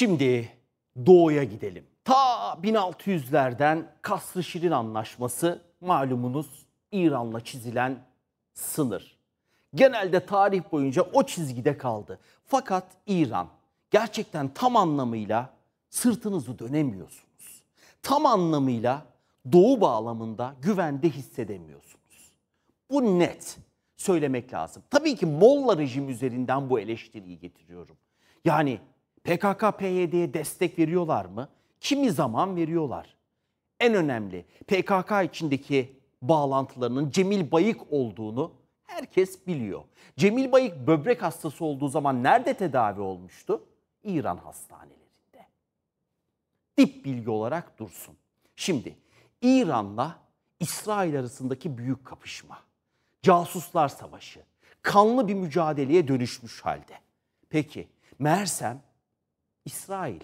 Şimdi doğuya gidelim. Ta 1600'lerden Kasr-ı Şirin Anlaşması malumunuz İran'la çizilen sınır. Genelde tarih boyunca o çizgide kaldı. Fakat İran gerçekten tam anlamıyla sırtınızı dönemiyorsunuz. Tam anlamıyla doğu bağlamında güvende hissedemiyorsunuz. Bu net söylemek lazım. Tabii ki Molla rejim üzerinden bu eleştiriyi getiriyorum. Yani PKK-PYD'ye destek veriyorlar mı? Kimi zaman veriyorlar. En önemli PKK içindeki bağlantılarının Cemil Bayık olduğunu herkes biliyor. Cemil Bayık böbrek hastası olduğu zaman nerede tedavi olmuştu? İran hastanelerinde. Dip bilgi olarak dursun. Şimdi İran'la İsrail arasındaki büyük kapışma, casuslar savaşı, kanlı bir mücadeleye dönüşmüş halde. Peki Mersem İsrail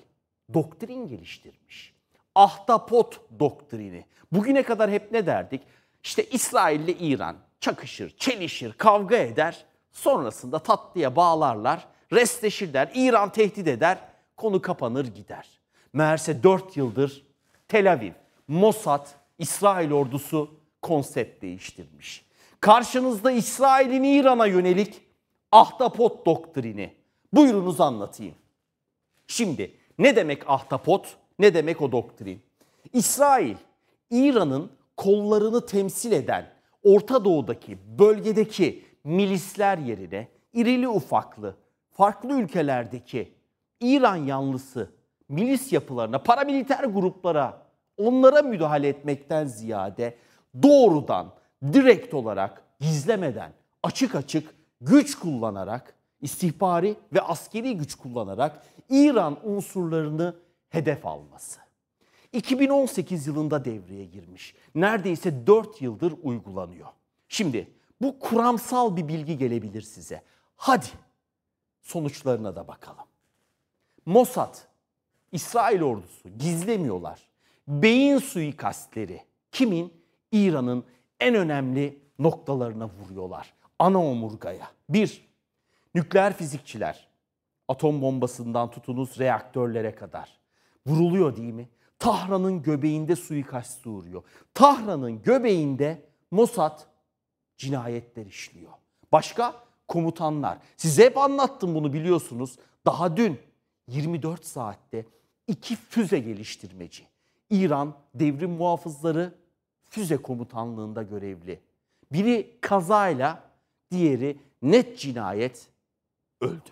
doktrin geliştirmiş. Ahtapot doktrini. Bugüne kadar hep ne derdik? İşte İsrail ile İran çakışır, çelişir, kavga eder. Sonrasında tatlıya bağlarlar, restleşirler, İran tehdit eder, konu kapanır gider. Meğerse 4 yıldır Tel Aviv, Mossad, İsrail ordusu konsept değiştirmiş. Karşınızda İsrail'in İran'a yönelik ahtapot doktrini. Buyurunuz anlatayım. Şimdi ne demek ahtapot, ne demek o doktrin? İsrail, İran'ın kollarını temsil eden Orta Doğu'daki, bölgedeki milisler yerine irili ufaklı, farklı ülkelerdeki İran yanlısı milis yapılarına, paramiliter gruplara, onlara müdahale etmekten ziyade doğrudan, direkt olarak, gizlemeden, açık açık güç kullanarak istihbari ve askeri güç kullanarak İran unsurlarını hedef alması. 2018 yılında devreye girmiş. Neredeyse 4 yıldır uygulanıyor. Şimdi bu kuramsal bir bilgi gelebilir size. Hadi sonuçlarına da bakalım. Mossad, İsrail ordusu gizlemiyorlar. Beyin suikastleri kimin? İran'ın en önemli noktalarına vuruyorlar. Ana omurgaya. Bir, Nükleer fizikçiler, atom bombasından tutunuz reaktörlere kadar. Vuruluyor değil mi? Tahran'ın göbeğinde suikast uğruyor. Tahran'ın göbeğinde Mossad cinayetler işliyor. Başka komutanlar. Size hep anlattım bunu biliyorsunuz. Daha dün 24 saatte iki füze geliştirmeci. İran devrim muhafızları füze komutanlığında görevli. Biri kazayla, diğeri net cinayet öldü.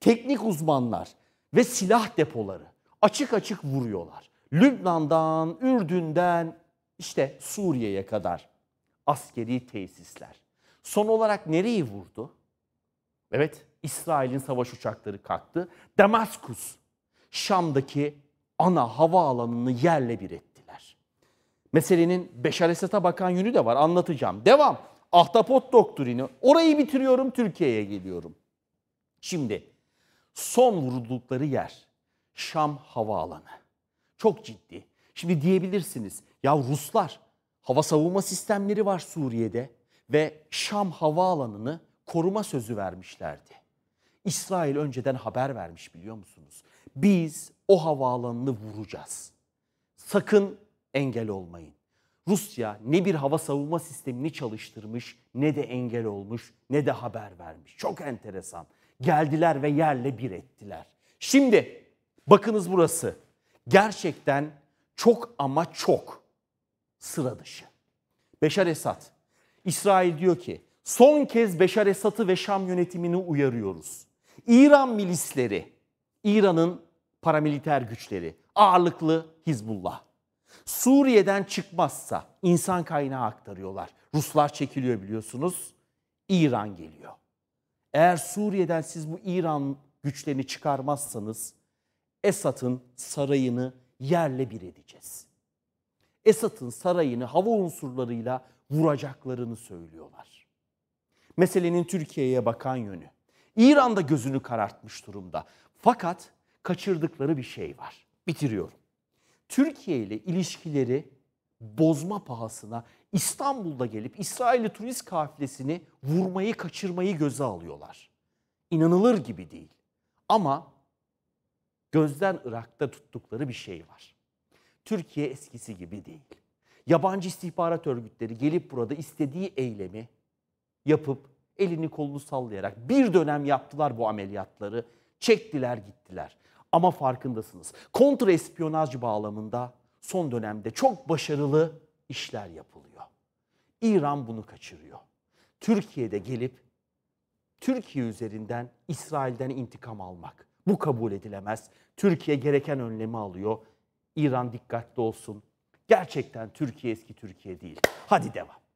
Teknik uzmanlar ve silah depoları açık açık vuruyorlar. Lübnan'dan, Ürdün'den işte Suriye'ye kadar askeri tesisler. Son olarak nereyi vurdu? Evet, İsrail'in savaş uçakları kalktı. Damaskus, Şam'daki ana havaalanını yerle bir ettiler. Meselenin Beşar Esad'a bakan yönü de var anlatacağım. Devam. Ahtapot doktrini. Orayı bitiriyorum Türkiye'ye geliyorum. Şimdi son vurdukları yer Şam havaalanı. Çok ciddi. Şimdi diyebilirsiniz ya Ruslar hava savunma sistemleri var Suriye'de ve Şam havaalanını koruma sözü vermişlerdi. İsrail önceden haber vermiş biliyor musunuz? Biz o havaalanını vuracağız. Sakın engel olmayın. Rusya ne bir hava savunma sistemini çalıştırmış ne de engel olmuş ne de haber vermiş. Çok enteresan geldiler ve yerle bir ettiler. Şimdi bakınız burası. Gerçekten çok ama çok sıra dışı. Beşar Esad. İsrail diyor ki son kez Beşar Esad'ı ve Şam yönetimini uyarıyoruz. İran milisleri, İran'ın paramiliter güçleri, ağırlıklı Hizbullah. Suriye'den çıkmazsa insan kaynağı aktarıyorlar. Ruslar çekiliyor biliyorsunuz. İran geliyor. Eğer Suriye'den siz bu İran güçlerini çıkarmazsanız Esad'ın sarayını yerle bir edeceğiz. Esad'ın sarayını hava unsurlarıyla vuracaklarını söylüyorlar. Meselenin Türkiye'ye bakan yönü. İran'da gözünü karartmış durumda. Fakat kaçırdıkları bir şey var. Bitiriyorum. Türkiye ile ilişkileri bozma pahasına İstanbul'da gelip İsrail'i turist kafilesini vurmayı, kaçırmayı göze alıyorlar. İnanılır gibi değil. Ama gözden Irak'ta tuttukları bir şey var. Türkiye eskisi gibi değil. Yabancı istihbarat örgütleri gelip burada istediği eylemi yapıp elini kolunu sallayarak bir dönem yaptılar bu ameliyatları. Çektiler gittiler. Ama farkındasınız. Kontra espiyonaj bağlamında son dönemde çok başarılı işler yapılıyor. İran bunu kaçırıyor. Türkiye'de gelip Türkiye üzerinden İsrail'den intikam almak. Bu kabul edilemez. Türkiye gereken önlemi alıyor. İran dikkatli olsun. Gerçekten Türkiye eski Türkiye değil. Hadi devam.